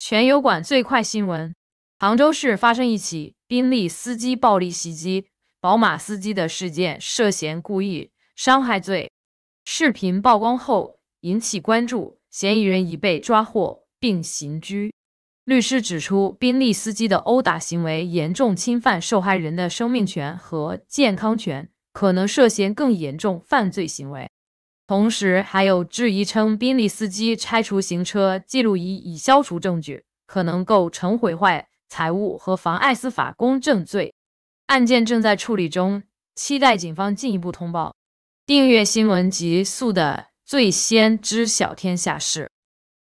全油管最快新闻：杭州市发生一起宾利司机暴力袭击宝马司机的事件，涉嫌故意伤害罪。视频曝光后引起关注，嫌疑人已被抓获并刑拘。律师指出，宾利司机的殴打行为严重侵犯受害人的生命权和健康权，可能涉嫌更严重犯罪行为。同时，还有质疑称，宾利司机拆除行车记录仪以消除证据，可能构成毁坏财物和妨碍司法公正罪。案件正在处理中，期待警方进一步通报。订阅新闻极速的，最先知晓天下事。